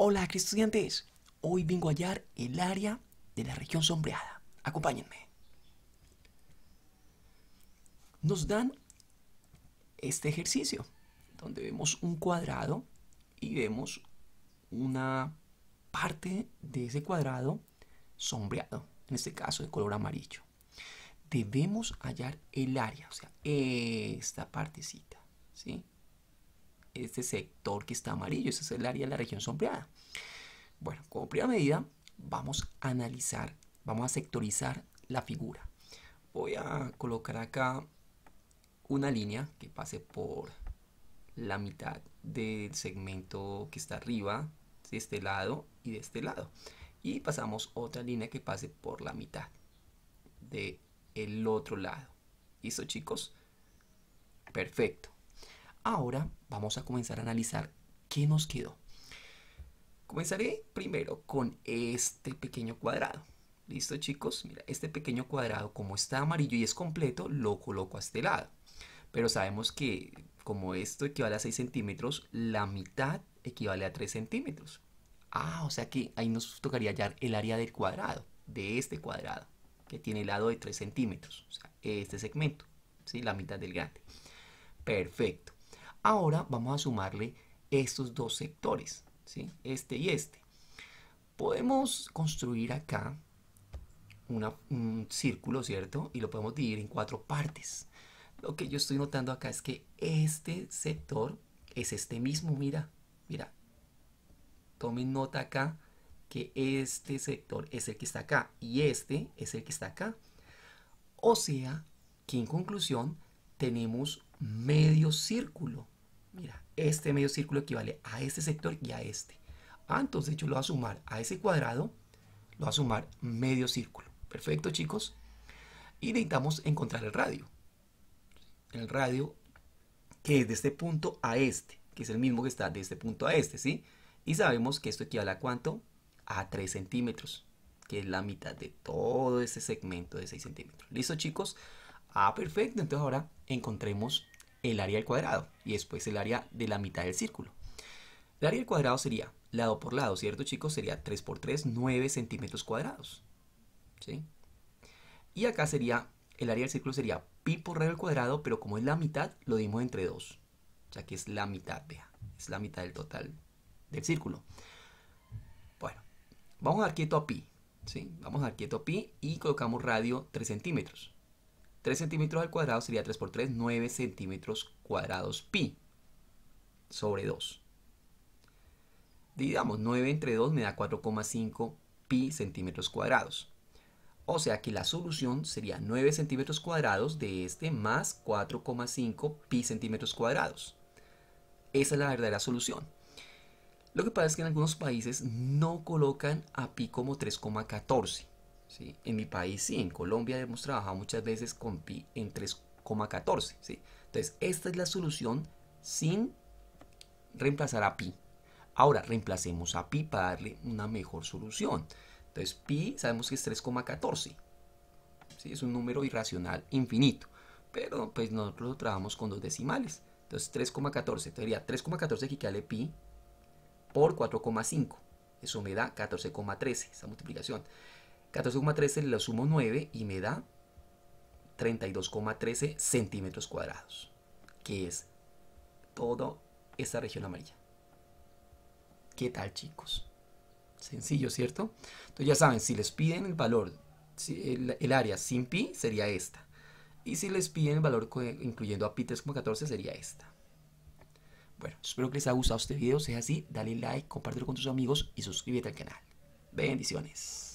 Hola estudiantes, hoy vengo a hallar el área de la región sombreada. Acompáñenme. Nos dan este ejercicio, donde vemos un cuadrado y vemos una parte de ese cuadrado sombreado, en este caso de color amarillo. Debemos hallar el área, o sea, esta partecita, ¿sí? este sector que está amarillo, ese es el área de la región sombreada. Bueno, como primera medida, vamos a analizar, vamos a sectorizar la figura. Voy a colocar acá una línea que pase por la mitad del segmento que está arriba, de este lado y de este lado. Y pasamos otra línea que pase por la mitad del el otro lado. ¿Listo chicos? Perfecto. Ahora vamos a comenzar a analizar qué nos quedó. Comenzaré primero con este pequeño cuadrado. ¿Listo chicos? Mira, este pequeño cuadrado como está amarillo y es completo, lo coloco a este lado. Pero sabemos que como esto equivale a 6 centímetros, la mitad equivale a 3 centímetros. Ah, o sea que ahí nos tocaría hallar el área del cuadrado, de este cuadrado, que tiene el lado de 3 centímetros. O sea, este segmento, ¿sí? la mitad del grande. Perfecto. Ahora vamos a sumarle estos dos sectores, ¿sí? este y este. Podemos construir acá un círculo, ¿cierto? Y lo podemos dividir en cuatro partes. Lo que yo estoy notando acá es que este sector es este mismo, mira, mira. Tomen nota acá que este sector es el que está acá y este es el que está acá. O sea, que en conclusión tenemos medio círculo. Mira, este medio círculo equivale a este sector y a este. antes ah, de hecho lo voy a sumar a ese cuadrado, lo voy a sumar medio círculo. Perfecto, chicos. Y necesitamos encontrar el radio. El radio que es de este punto a este, que es el mismo que está de este punto a este, ¿sí? Y sabemos que esto equivale a cuánto? A 3 centímetros, que es la mitad de todo este segmento de 6 centímetros. ¿Listo, chicos? Ah, perfecto. Entonces ahora encontremos el área del cuadrado y después el área de la mitad del círculo. El área del cuadrado sería lado por lado, ¿cierto chicos? Sería 3 por 3, 9 centímetros cuadrados. ¿sí? Y acá sería, el área del círculo sería pi por radio al cuadrado, pero como es la mitad, lo dimos entre 2. ya que es la mitad, vea, es la mitad del total del círculo. Bueno, vamos a dar quieto a pi, ¿sí? Vamos a dar quieto a pi y colocamos radio 3 centímetros. 3 centímetros al cuadrado sería 3 por 3, 9 centímetros cuadrados pi sobre 2. Digamos, 9 entre 2 me da 4,5 pi centímetros cuadrados. O sea que la solución sería 9 centímetros cuadrados de este más 4,5 pi centímetros cuadrados. Esa es la verdadera solución. Lo que pasa es que en algunos países no colocan a pi como 3,14. En mi país sí, en Colombia hemos trabajado muchas veces con pi en 3,14, Entonces, esta es la solución sin reemplazar a pi. Ahora, reemplacemos a pi para darle una mejor solución. Entonces, pi sabemos que es 3,14. ¿sí? Es un número irracional infinito. Pero pues nosotros lo trabajamos con dos decimales. Entonces 3,14. Sería 3,14 equivale pi por 4,5. Eso me da 14,13, esa multiplicación. 14,13 le sumo 9 y me da 32,13 centímetros cuadrados, que es toda esta región amarilla. ¿Qué tal, chicos? Sencillo, ¿cierto? Entonces ya saben, si les piden el valor, el, el área sin pi sería esta. Y si les piden el valor incluyendo a pi 3,14 sería esta. Bueno, espero que les haya gustado este video. Si es así, dale like, compártelo con tus amigos y suscríbete al canal. Bendiciones.